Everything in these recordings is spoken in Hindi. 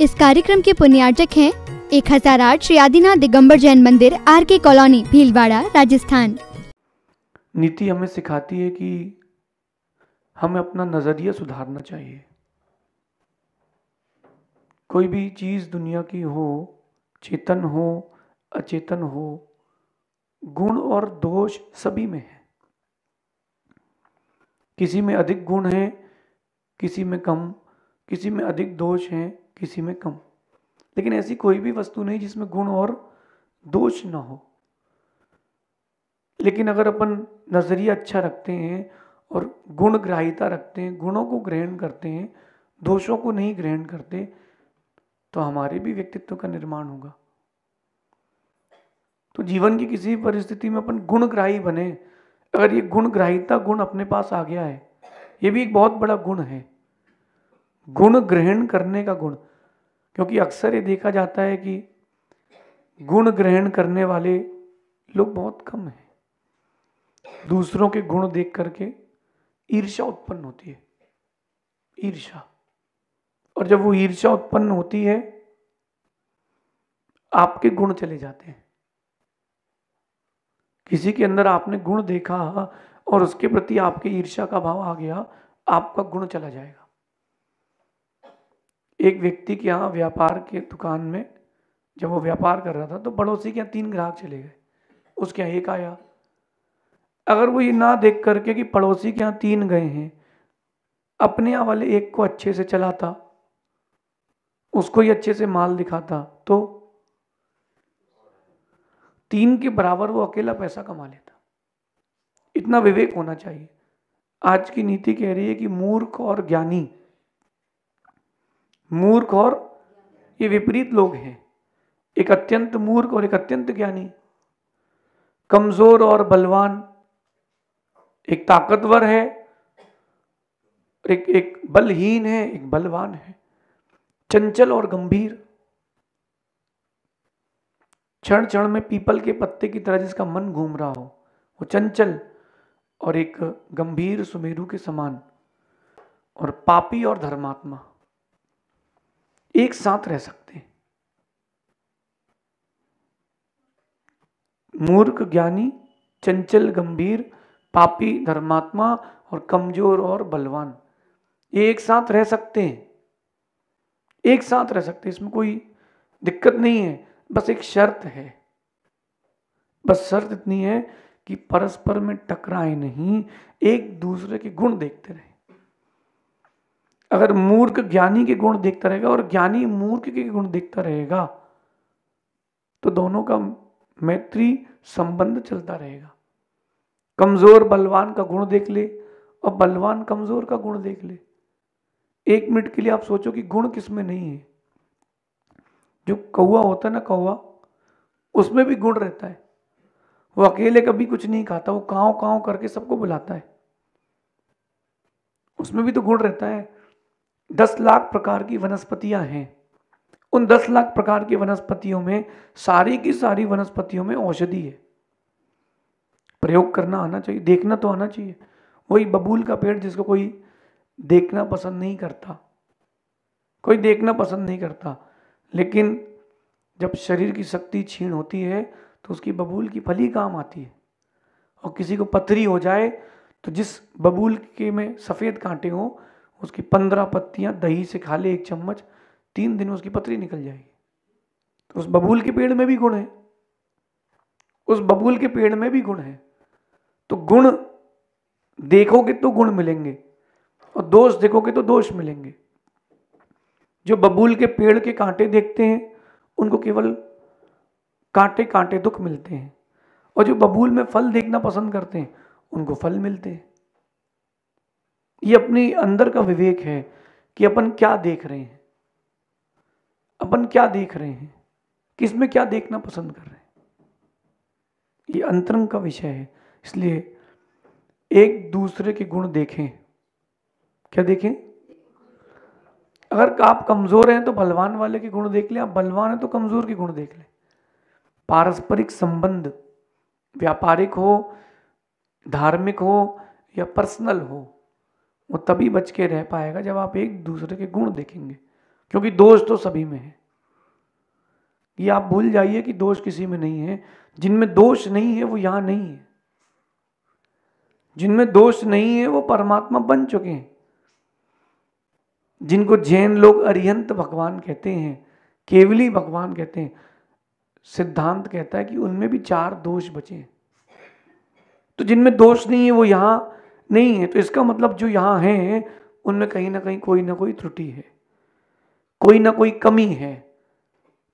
इस कार्यक्रम के पुण्यार्चक हैं आठ श्री आदिनाथ दिगंबर जैन मंदिर आर के कॉलोनी भीलवाड़ा राजस्थान नीति हमें सिखाती है कि हमें अपना नज़रिया सुधारना चाहिए कोई भी चीज़ दुनिया की हो चेतन हो अचेतन हो गुण और दोष सभी में है किसी में अधिक गुण है किसी में कम किसी में अधिक दोष हैं किसी में कम लेकिन ऐसी कोई भी वस्तु नहीं जिसमें गुण और दोष ना हो लेकिन अगर अपन नज़रिया अच्छा रखते हैं और गुण ग्राहिता रखते हैं गुणों को ग्रहण करते हैं दोषों को नहीं ग्रहण करते तो हमारे भी व्यक्तित्व का निर्माण होगा तो जीवन की किसी भी परिस्थिति में अपन गुणग्राही बने अगर ये गुणग्राहिता गुण अपने पास आ गया है ये भी एक बहुत बड़ा गुण है गुण ग्रहण करने का गुण क्योंकि अक्सर ये देखा जाता है कि गुण ग्रहण करने वाले लोग बहुत कम हैं दूसरों के गुण देख करके ईर्षा उत्पन्न होती है ईर्षा और जब वो ईर्षा उत्पन्न होती है आपके गुण चले जाते हैं किसी के अंदर आपने गुण देखा और उसके प्रति आपके ईर्षा का भाव आ गया आपका गुण चला जाएगा एक व्यक्ति के यहाँ व्यापार के दुकान में जब वो व्यापार कर रहा था तो पड़ोसी के यहाँ तीन ग्राहक चले गए उसके यहाँ एक आया अगर वो ये ना देख करके कि पड़ोसी के यहाँ तीन गए हैं अपने यहाँ वाले एक को अच्छे से चलाता उसको ही अच्छे से माल दिखाता तो तीन के बराबर वो अकेला पैसा कमा लेता इतना विवेक होना चाहिए आज की नीति कह रही है कि मूर्ख और ज्ञानी मूर्ख और ये विपरीत लोग हैं एक अत्यंत मूर्ख और एक अत्यंत ज्ञानी कमजोर और बलवान एक ताकतवर है एक एक बलहीन है एक बलवान है चंचल और गंभीर क्षण क्षण में पीपल के पत्ते की तरह जिसका मन घूम रहा हो वो चंचल और एक गंभीर सुमेरु के समान और पापी और धर्मात्मा एक साथ रह सकते हैं मूर्ख ज्ञानी चंचल गंभीर पापी धर्मात्मा और कमजोर और बलवान ये एक साथ रह सकते हैं एक साथ रह सकते हैं इसमें कोई दिक्कत नहीं है बस एक शर्त है बस शर्त इतनी है कि परस्पर में टकराए नहीं एक दूसरे के गुण देखते रहे अगर मूर्ख ज्ञानी के गुण देखता रहेगा और ज्ञानी मूर्ख के गुण देखता रहेगा तो दोनों का मैत्री संबंध चलता रहेगा कमजोर बलवान का गुण देख ले और बलवान कमजोर का गुण देख ले एक मिनट के लिए आप सोचो कि गुण किस में नहीं है जो कौआ होता है ना कौआ उसमें भी गुण रहता है वो अकेले कभी कुछ नहीं खाता वो काव काव करके सबको बुलाता है उसमें भी तो गुण रहता है दस लाख प्रकार की वनस्पतियां हैं उन दस लाख प्रकार की वनस्पतियों में सारी की सारी वनस्पतियों में औषधि है प्रयोग करना आना चाहिए देखना तो आना चाहिए वही बबूल का पेड़ जिसको कोई देखना पसंद नहीं करता कोई देखना पसंद नहीं करता लेकिन जब शरीर की शक्ति छीण होती है तो उसकी बबूल की फली काम आती है और किसी को पथरी हो जाए तो जिस बबूल के में सफ़ेद कांटे हों उसकी पंद्रह पत्तियाँ दही से खा ले एक चम्मच तीन दिन उसकी पतरी निकल जाएगी तो उस बबूल के पेड़ में भी गुण है उस बबूल के पेड़ में भी गुण है तो गुण देखोगे तो गुण मिलेंगे और दोष देखोगे तो दोष मिलेंगे जो बबूल के पेड़ के कांटे देखते हैं उनको केवल कांटे कांटे दुख मिलते हैं और जो बबूल में फल देखना पसंद करते हैं उनको फल मिलते हैं ये अपने अंदर का विवेक है कि अपन क्या देख रहे हैं अपन क्या देख रहे हैं किस में क्या देखना पसंद कर रहे हैं ये अंतरंग का विषय है इसलिए एक दूसरे के गुण देखें क्या देखें अगर आप कमज़ोर हैं तो बलवान वाले के गुण देख लें आप बलवान हैं तो कमज़ोर के गुण देख लें पारस्परिक संबंध व्यापारिक हो धार्मिक हो या पर्सनल हो वो तभी बच के रह पाएगा जब आप एक दूसरे के गुण देखेंगे क्योंकि दोष तो सभी में है ये आप भूल जाइए कि दोष किसी में नहीं है जिनमें दोष नहीं है वो यहां नहीं है जिनमें दोष नहीं है वो परमात्मा बन चुके हैं जिनको जैन लोग अरिहंत भगवान कहते हैं केवली भगवान कहते हैं सिद्धांत कहता है कि उनमें भी चार दोष बचे हैं तो जिनमें दोष नहीं है वो यहां नहीं है तो इसका मतलब जो यहाँ हैं उनमें कहीं ना कहीं कोई ना कोई त्रुटि है कोई ना कोई कमी है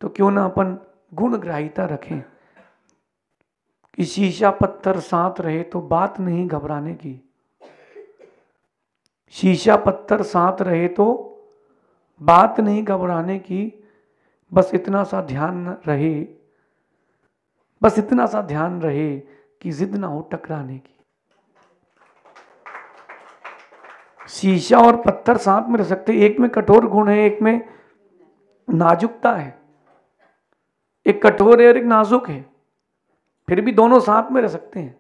तो क्यों ना अपन गुणग्राहिता रखें कि शीशा पत्थर साथ रहे तो बात नहीं घबराने की शीशा पत्थर साथ रहे तो बात नहीं घबराने की बस इतना सा ध्यान रहे बस इतना सा ध्यान रहे कि जिद ना हो टकराने की शीशा और पत्थर साथ में रह सकते एक में कठोर गुण है एक में नाजुकता है एक कठोर है और एक नाजुक है फिर भी दोनों साथ में रह सकते हैं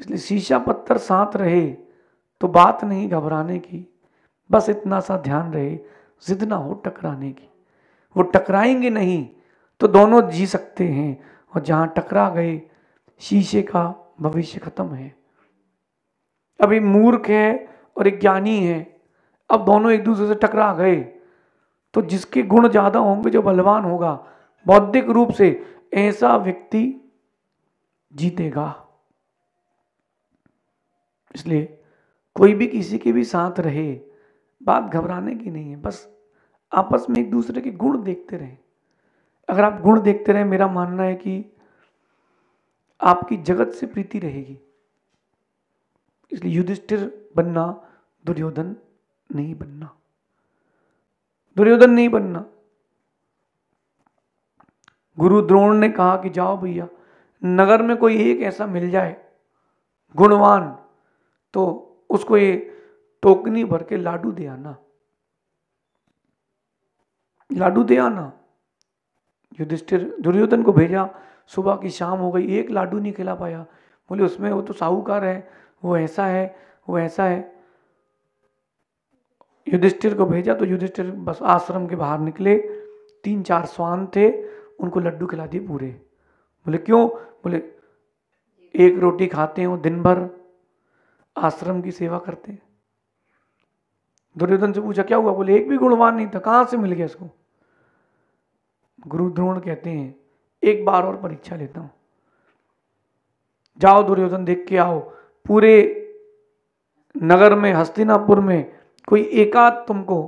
इसलिए शीशा पत्थर साथ रहे तो बात नहीं घबराने की बस इतना सा ध्यान रहे जिद ना हो टकराने की वो टकराएंगे नहीं तो दोनों जी सकते हैं और जहां टकरा गए शीशे का भविष्य खत्म है अभी मूर्ख है और एक ज्ञानी है अब दोनों एक दूसरे से टकरा गए तो जिसके गुण ज़्यादा होंगे जो बलवान होगा बौद्धिक रूप से ऐसा व्यक्ति जीतेगा इसलिए कोई भी किसी के भी साथ रहे बात घबराने की नहीं है बस आपस में एक दूसरे के गुण देखते रहें अगर आप गुण देखते रहें मेरा मानना है कि आपकी जगत से प्रीति रहेगी इसलिए युधिष्ठिर बनना दुर्योधन नहीं बनना दुर्योधन नहीं बनना गुरु द्रोण ने कहा कि जाओ भैया नगर में कोई एक ऐसा मिल जाए गुणवान तो उसको ये टोकनी भर के लाडू दे आना लाडू दे आना युधिष्ठिर दुर्योधन को भेजा सुबह की शाम हो गई एक लाडू नहीं खिला पाया बोले उसमें वो तो साहूकार है वो ऐसा है वो ऐसा है युधिष्ठिर को भेजा तो युधिष्ठिर बस आश्रम के बाहर निकले तीन चार स्वान थे उनको लड्डू खिला दिए पूरे बोले क्यों बोले एक रोटी खाते हो दिन भर आश्रम की सेवा करते हैं दुर्योधन से पूछा क्या हुआ बोले एक भी गुणवान नहीं था कहां से मिल गया इसको गुरु द्रोण कहते हैं एक बार और परीक्षा लेता हूं जाओ दुर्योधन देख के आओ पूरे नगर में हस्तिनापुर में कोई एकाध तुमको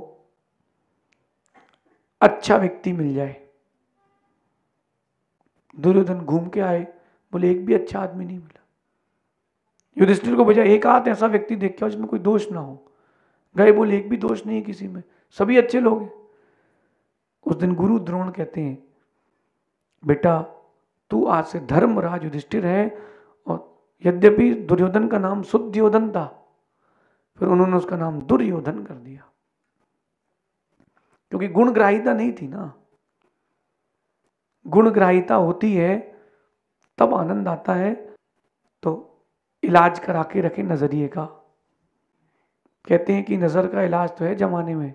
अच्छा व्यक्ति मिल जाए दुर्योधन घूम के आए बोले एक भी अच्छा आदमी नहीं मिला युधिष्ठिर को भेजा एक आध ऐसा व्यक्ति देख के जिसमें कोई दोष ना हो गए बोले एक भी दोष नहीं किसी में सभी अच्छे लोग हैं उस दिन गुरु द्रोण कहते हैं बेटा तू आज से धर्म राज युधिष्ठिर है और यद्यपि दुर्योधन का नाम सुद्योधन था फिर उन्होंने उसका नाम दुर्योधन कर दिया क्योंकि गुणग्राहिता नहीं थी ना गुणग्राहिता होती है तब आनंद आता है तो इलाज करा के रखे नजरिए का कहते हैं कि नज़र का इलाज तो है जमाने में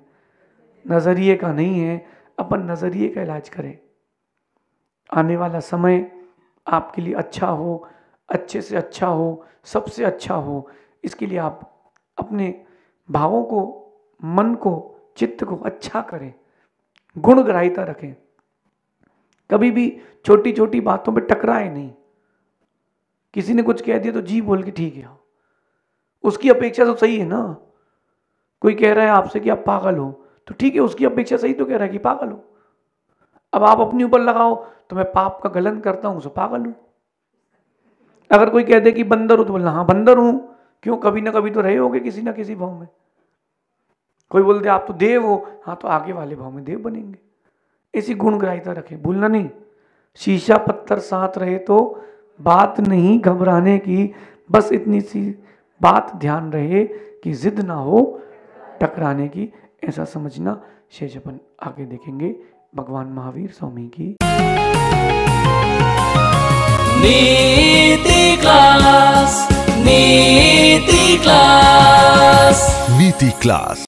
नज़रिए का नहीं है अपन नज़रिए का इलाज करें आने वाला समय आपके लिए अच्छा हो अच्छे से अच्छा हो सबसे अच्छा हो इसके लिए आप अपने भावों को मन को चित्त को अच्छा करें गुण ग्राहिता रखें कभी भी छोटी छोटी बातों पर टकराए नहीं किसी ने कुछ कह दिया तो जी बोल के ठीक है उसकी अपेक्षा तो सही है ना कोई कह रहा है आपसे कि आप पागल हो तो ठीक है उसकी अपेक्षा सही तो कह रहा है कि पागल हो अब आप अपने ऊपर लगाओ तो मैं पाप का गलन करता हूं उसे पागल हूं अगर कोई कह दे कि बंदर हो तो बोलना हाँ बंदर हूं क्यों कभी ना कभी तो रहे होंगे किसी ना किसी भाव में कोई बोल दे आप तो देव हो हाँ तो आगे वाले भाव में देव बनेंगे ऐसी गुणग्राहिता रखें भूलना नहीं शीशा पत्थर साथ रहे तो बात नहीं घबराने की बस इतनी सी बात ध्यान रहे कि जिद ना हो टकराने की ऐसा समझना शेष अपन आगे देखेंगे भगवान महावीर स्वामी की नीति का नीति क्लास नीति क्लास